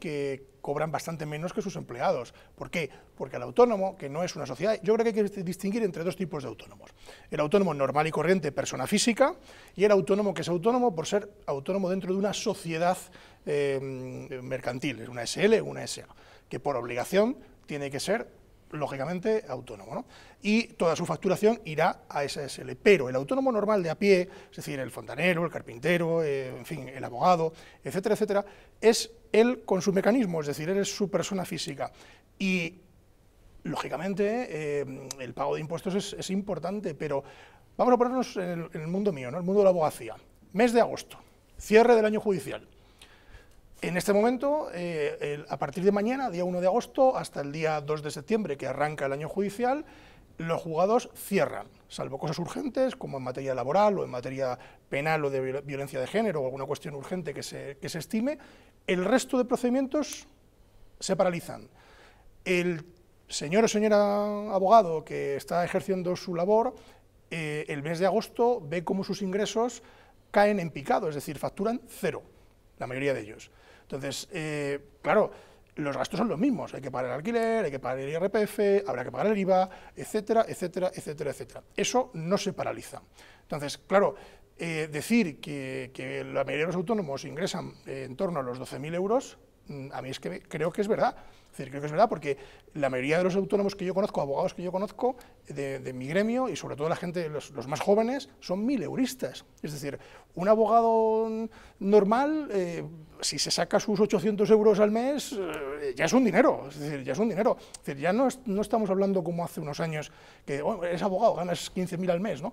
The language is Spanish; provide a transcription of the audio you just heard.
que cobran bastante menos que sus empleados. ¿Por qué? Porque el autónomo, que no es una sociedad, yo creo que hay que distinguir entre dos tipos de autónomos. El autónomo normal y corriente, persona física, y el autónomo que es autónomo por ser autónomo dentro de una sociedad eh, mercantil, mercantil, una SL, una SA, que por obligación tiene que ser lógicamente autónomo, ¿no? y toda su facturación irá a SSL. Pero el autónomo normal de a pie, es decir, el fontanero, el carpintero, eh, en fin, el abogado, etcétera, etcétera, es él con su mecanismo, es decir, él es su persona física. Y, lógicamente, eh, el pago de impuestos es, importante, pero vamos a ponernos en el, mundo mío, ¿no? el mundo de la abogacía. Mes de agosto, cierre del año judicial. En este momento, eh, a partir de mañana, día 1 de agosto, hasta el día 2 de septiembre, que arranca el año judicial, los juzgados cierran, salvo cosas urgentes, como en materia laboral o en materia penal o de violencia de género o alguna cuestión urgente que se, estime, el resto de procedimientos se paralizan. El señor o señora abogado que está ejerciendo su labor, eh, el mes de agosto ve cómo sus ingresos caen en picado, es decir, facturan cero, la mayoría de ellos. Entonces, eh, claro, los gastos son los mismos, hay que pagar el alquiler, hay que pagar el IRPF, habrá que pagar el IVA, etcétera, etcétera, etcétera, etcétera. Eso no se paraliza. Entonces, claro, eh, decir que, la mayoría de los autónomos ingresan eh, en torno a los 12.000 euros, mm, a mí es que creo que es verdad. Es decir, creo que es verdad porque la mayoría de los autónomos que yo conozco, abogados que yo conozco, de, mi gremio y sobre todo la gente, los, más jóvenes, son mil euristas. Es decir, un abogado normal si se saca sus 800 euros al mes, eh, ya es un dinero, es decir, ya es un dinero. Es decir, ya no, no, estamos hablando como hace unos años, que oh, es abogado, ganas 15.000 al mes, ¿no?